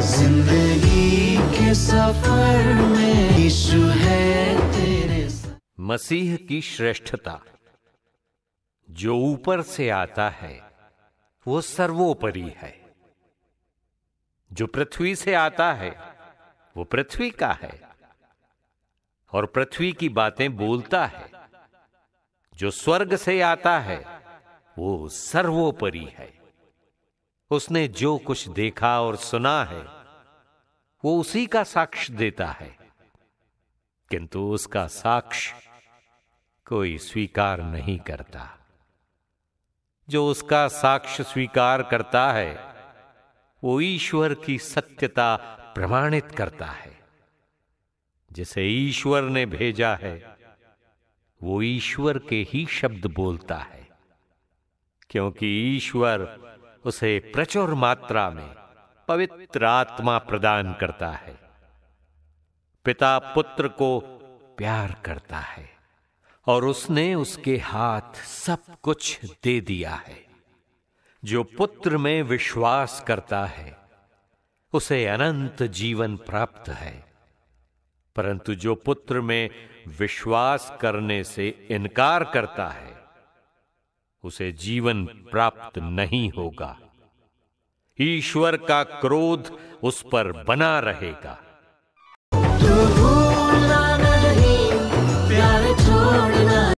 जिंदगी सफर मसीह की श्रेष्ठता जो ऊपर से आता है वो सर्वोपरि है जो पृथ्वी से आता है वो पृथ्वी का है और पृथ्वी की बातें बोलता है जो स्वर्ग से आता है वो सर्वोपरि है उसने जो कुछ देखा और सुना है वो उसी का साक्ष देता है किंतु उसका साक्ष कोई स्वीकार नहीं करता जो उसका साक्ष स्वीकार करता है वो ईश्वर की सत्यता प्रमाणित करता है जिसे ईश्वर ने भेजा है वो ईश्वर के ही शब्द बोलता है क्योंकि ईश्वर उसे प्रचुर मात्रा में पवित्र आत्मा प्रदान करता है पिता पुत्र को प्यार करता है और उसने उसके हाथ सब कुछ दे दिया है जो पुत्र में विश्वास करता है उसे अनंत जीवन प्राप्त है परंतु जो पुत्र में विश्वास करने से इनकार करता है उसे जीवन प्राप्त नहीं होगा ईश्वर का क्रोध उस पर बना रहेगा